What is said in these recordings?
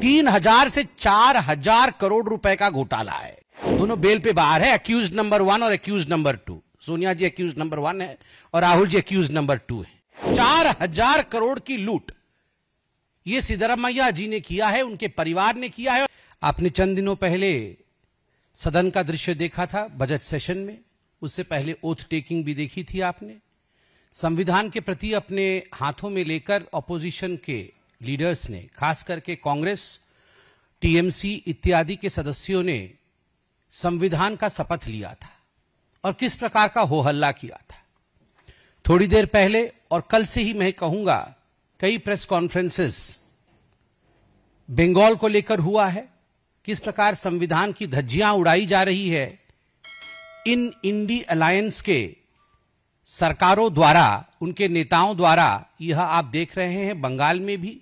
तीन हजार से चार हजार करोड़ रुपए का घोटाला है दोनों बेल पे बाहर है अक्यूज नंबर वन और accused number two Sonia ji accused number one है और Rahul ji accused number two है चार हजार करोड़ की लूट ये सिद्धरमैया जी ने किया है उनके परिवार ने किया है आपने चंद दिनों पहले सदन का दृश्य देखा था बजट सेशन में उससे पहले ओथ टेकिंग भी देखी थी आपने संविधान के प्रति अपने हाथों में लेकर ऑपोजिशन के लीडर्स ने खास करके कांग्रेस टीएमसी इत्यादि के सदस्यों ने संविधान का शपथ लिया था और किस प्रकार का हो हल्ला किया था थोड़ी देर पहले और कल से ही मैं कहूंगा कई प्रेस कॉन्फ्रेंसेस बंगाल को लेकर हुआ है किस प्रकार संविधान की धज्जियां उड़ाई जा रही है इन इंडी अलायंस के सरकारों द्वारा उनके नेताओं द्वारा यह आप देख रहे हैं बंगाल में भी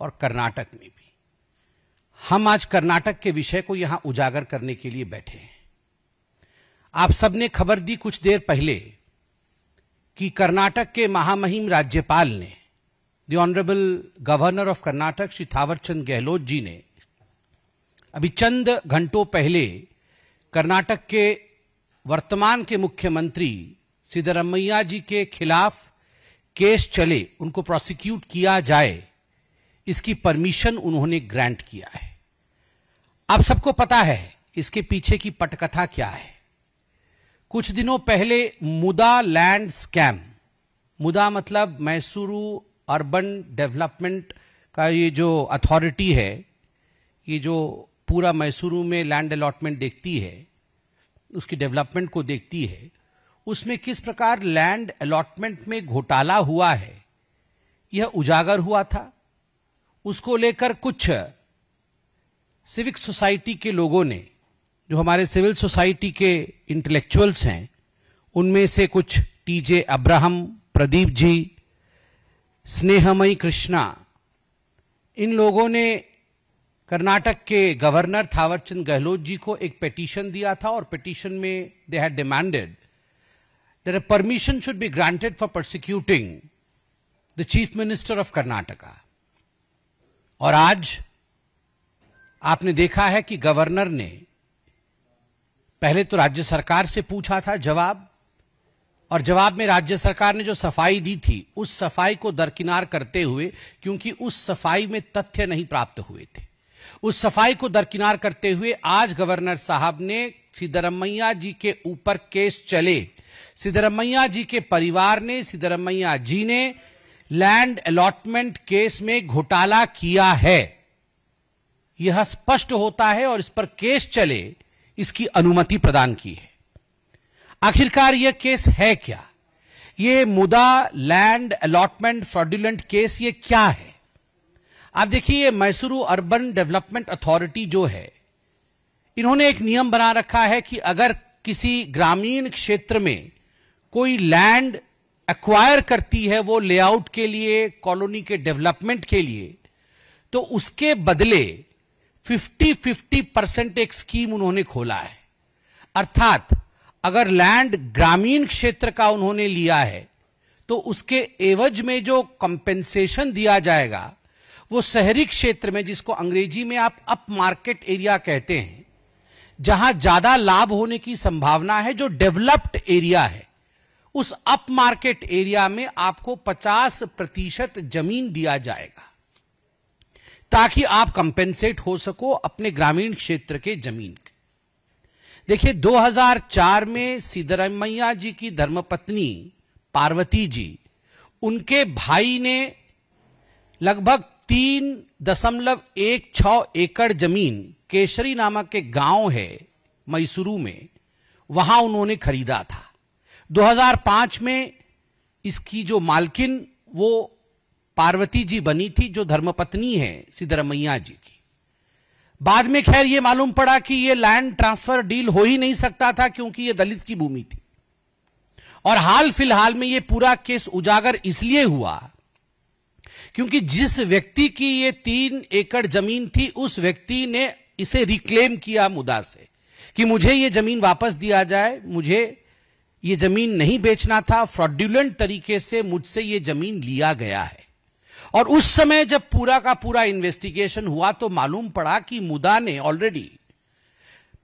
और कर्नाटक में भी हम आज कर्नाटक के विषय को यहां उजागर करने के लिए बैठे हैं आप सबने खबर दी कुछ देर पहले कि कर्नाटक के महामहिम राज्यपाल ने the honourable governor of Karnataka Shri Thawarchand Gehlot ji ने अभी चंद घंटों पहले कर्नाटक के वर्तमान के मुख्यमंत्री सिद्धरमैया जी के खिलाफ केस चले उनको प्रोसिक्यूट किया जाए इसकी परमिशन उन्होंने ग्रांट किया है आप सबको पता है इसके पीछे की पटकथा क्या है कुछ दिनों पहले मुदा लैंड स्कैम मुदा मतलब मैसूरू अर्बन डेवलपमेंट का ये जो अथॉरिटी है ये जो पूरा मैसूरू में लैंड अलॉटमेंट देखती है उसकी डेवलपमेंट को देखती है उसमें किस प्रकार लैंड अलॉटमेंट में घोटाला हुआ है यह उजागर हुआ था उसको लेकर कुछ सिविक सोसाइटी के लोगों ने जो हमारे सिविल सोसाइटी के इंटेलेक्चुअल्स हैं उनमें से कुछ टीजे अब्राहम प्रदीप जी स्नेहमयी कृष्णा इन लोगों ने कर्नाटक के गवर्नर थावरचंद गहलोत जी को एक पिटीशन दिया था और पिटीशन में they had demanded that a permission should be granted for prosecuting the chief minister of Karnataka और आज आपने देखा है कि गवर्नर ने पहले तो राज्य सरकार से पूछा था जवाब और जवाब में राज्य सरकार ने जो सफाई दी थी उस सफाई को दरकिनार करते हुए क्योंकि उस सफाई में तथ्य नहीं प्राप्त हुए थे उस सफाई को दरकिनार करते हुए आज गवर्नर साहब ने सिद्धरमैया जी के ऊपर केस चले सिद्धरमैया जी के परिवार ने सिद्धरमैया जी ने लैंड अलॉटमेंट केस में घोटाला किया है यह स्पष्ट होता है और इस पर केस चले इसकी अनुमति प्रदान की है आखिरकार यह केस है क्या यह मुदा लैंड अलॉटमेंट फ्रॉड्यूलेंट केस यह क्या है आप देखिए ये मैसूरू अर्बन डेवलपमेंट अथॉरिटी जो है इन्होंने एक नियम बना रखा है कि अगर किसी ग्रामीण क्षेत्र में कोई लैंड एक्वायर करती है वो लेआउट के लिए कॉलोनी के डेवलपमेंट के लिए तो उसके बदले 50-50 परसेंट एक स्कीम उन्होंने खोला है अर्थात अगर लैंड ग्रामीण क्षेत्र का उन्होंने लिया है तो उसके एवज में जो कंपेंसेशन दिया जाएगा वो शहरी क्षेत्र में जिसको अंग्रेजी में आप अप मार्केट एरिया कहते हैं जहां ज्यादा लाभ होने की संभावना है जो डेवलप्ड एरिया है उस अप मार्केट एरिया में आपको 50 प्रतिशत जमीन दिया जाएगा ताकि आप कंपेंसेट हो सको अपने ग्रामीण क्षेत्र के जमीन के देखिए 2004 में सिद्धरमैया जी की धर्मपत्नी पार्वती जी उनके भाई ने लगभग तीन दशमलव एक छ एकड़ जमीन केशरी नामक के गांव है मैसूरू में वहां उन्होंने खरीदा था 2005 में इसकी जो मालकिन वो पार्वती जी बनी थी जो धर्मपत्नी है सिद्धरमैया जी की बाद में खैर यह मालूम पड़ा कि यह लैंड ट्रांसफर डील हो ही नहीं सकता था क्योंकि यह दलित की भूमि थी और हाल फिलहाल में यह पूरा केस उजागर इसलिए हुआ क्योंकि जिस व्यक्ति की ये तीन एकड़ जमीन थी उस व्यक्ति ने इसे रिक्लेम किया मुदा से कि मुझे यह जमीन वापस दिया जाए मुझे ये जमीन नहीं बेचना था फ्रॉड्यूलेंट तरीके से मुझसे ये जमीन लिया गया है और उस समय जब पूरा का पूरा इन्वेस्टिगेशन हुआ तो मालूम पड़ा कि मुदा ने ऑलरेडी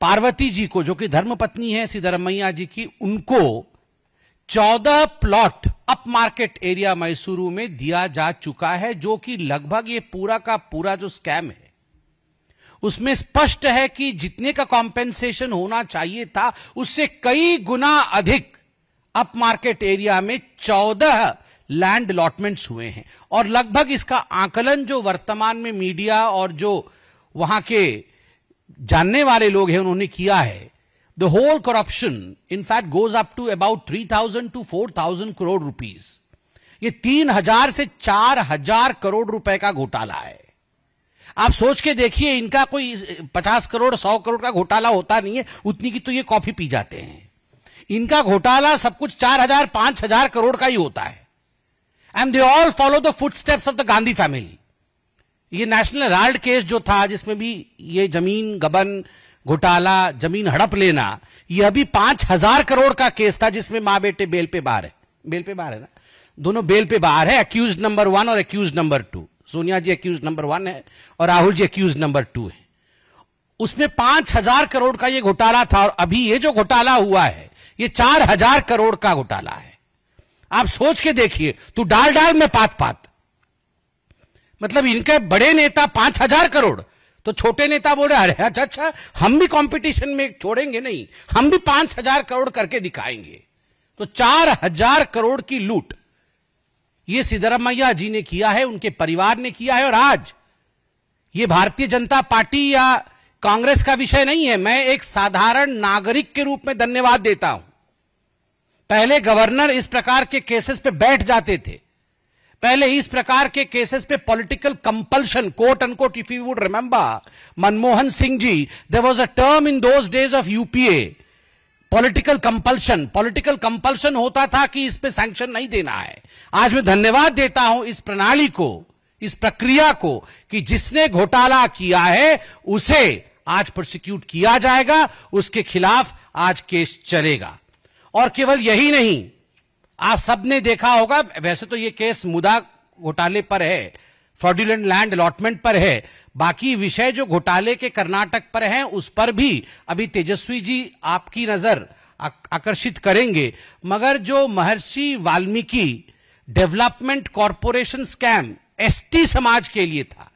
पार्वती जी को जो कि धर्मपत्नी है सिद्धरमैया जी की उनको चौदह plot upmarket area Mysuru में दिया जा चुका है जो कि लगभग ये पूरा का पूरा जो स्कैम है उसमें स्पष्ट है कि जितने का कॉम्पेंसेशन होना चाहिए था उससे कई गुना अधिक अप मार्केट एरिया में चौदह लैंड अलॉटमेंट्स हुए हैं और लगभग इसका आकलन जो वर्तमान में मीडिया और जो वहां के जानने वाले लोग हैं उन्होंने किया है the whole corruption in fact goes up to about three thousand to four thousand crore rupees ये तीन हजार से चार हजार करोड़ रुपए का घोटाला है आप सोच के देखिए इनका कोई पचास करोड़ सौ करोड़ का घोटाला होता नहीं है उतनी की तो ये कॉफी पी जाते हैं इनका घोटाला सब कुछ चार हजार पांच हजार करोड़ का ही होता है and they all follow the footsteps of the Gandhi family ये नेशनल हेराल्ड केस जो था जिसमें भी ये जमीन गबन घोटाला जमीन हड़प लेना यह अभी पांच हजार करोड़ का केस था जिसमें मां बेटे बेल पे बाहर है बेल पे बाहर है ना दोनों बेल पे बाहर है अक्यूज नंबर वन और accused number two Sonia ji accused number one है और Rahul ji accused number two है उसमें पांच हजार करोड़ का ये घोटाला था और अभी ये जो घोटाला हुआ है ये चार हजार करोड़ का घोटाला है आप सोच के देखिए तू डाल डाल में पात पात मतलब इनके बड़े नेता पांच हजार करोड़ तो छोटे नेता बोल रहे अरे अच्छा अच्छा हम भी कंपटीशन में छोड़ेंगे नहीं हम भी पांच हजार करोड़ करके दिखाएंगे तो चार हजार करोड़ की लूट ये सिद्धरमैया जी ने किया है उनके परिवार ने किया है और आज ये भारतीय जनता पार्टी या कांग्रेस का विषय नहीं है मैं एक साधारण नागरिक के रूप में धन्यवाद देता हूं पहले गवर्नर इस प्रकार के केसेस पे बैठ जाते थे पहले इस प्रकार के केसेस पे political compulsion quote unquote if you would remember Manmohan Singh ji there was a term in those days of UPA political compulsion political compulsion होता था कि इस पे सैंक्शन नहीं देना है आज मैं धन्यवाद देता हूं इस प्रणाली को इस प्रक्रिया को कि जिसने घोटाला किया है उसे आज प्रोसिक्यूट किया जाएगा उसके खिलाफ आज केस चलेगा और केवल यही नहीं आप सबने देखा होगा वैसे तो यह केस मुदा घोटाले पर है फ्रॉड्यूलेंट लैंड अलॉटमेंट पर है बाकी विषय जो घोटाले के कर्नाटक पर हैं उस पर भी अभी तेजस्वी जी आपकी नजर आकर्षित करेंगे मगर जो Maharshi Valmiki development corporation scam ST समाज के लिए था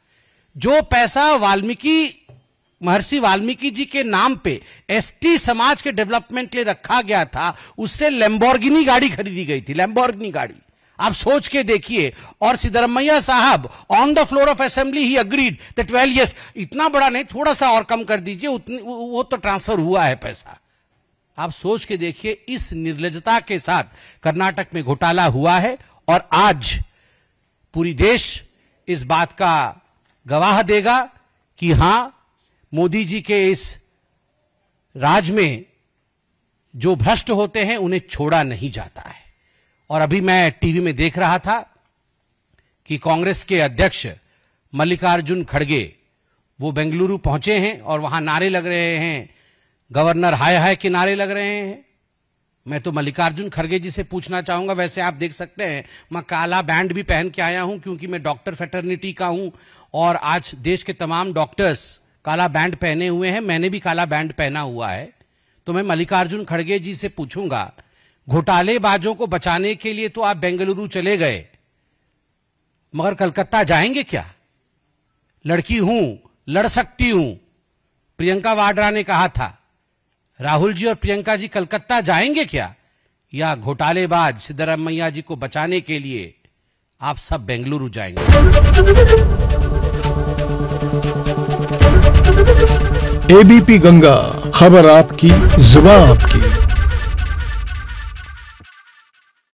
जो पैसा वाल्मीकि महर्षि वाल्मीकि जी के नाम पे एसटी समाज के डेवलपमेंट के लिए रखा गया था उससे लेम्बोर्गिनी गाड़ी खरीदी गई थी लेम्बोर्गिनी गाड़ी आप सोच के देखिए और सिद्धरमैया साहब on the floor of assembly he agreed the twelve yes इतना बड़ा नहीं थोड़ा सा और कम कर दीजिए वो तो ट्रांसफर हुआ है पैसा आप सोच के देखिए इस निर्लजता के साथ कर्नाटक में घोटाला हुआ है और आज पूरी देश इस बात का गवाह देगा कि हां मोदी जी के इस राज में जो भ्रष्ट होते हैं उन्हें छोड़ा नहीं जाता है और अभी मैं टीवी में देख रहा था कि कांग्रेस के अध्यक्ष मल्लिकार्जुन खड़गे वो बेंगलुरु पहुंचे हैं और वहां नारे लग रहे हैं गवर्नर हाय हाय के नारे लग रहे हैं मैं तो मल्लिकार्जुन खड़गे जी से पूछना चाहूंगा वैसे आप देख सकते हैं मैं काला बैंड भी पहन के आया हूं क्योंकि मैं डॉक्टर फेटर्निटी का हूं और आज देश के तमाम डॉक्टर्स काला बैंड पहने हुए हैं मैंने भी काला बैंड पहना हुआ है तो मैं मल्लिकार्जुन खड़गे जी से पूछूंगा घोटालेबाजों को बचाने के लिए तो आप बेंगलुरु चले गए मगर कलकत्ता जाएंगे क्या लड़की हूं लड़ सकती हूं प्रियंका वाड्रा ने कहा था राहुल जी और प्रियंका जी कलकत्ता जाएंगे क्या या घोटालेबाज सिद्धरमैया जी को बचाने के लिए आप सब बेंगलुरु जाएंगे एबीपी गंगा खबर आपकी जुबा आपकी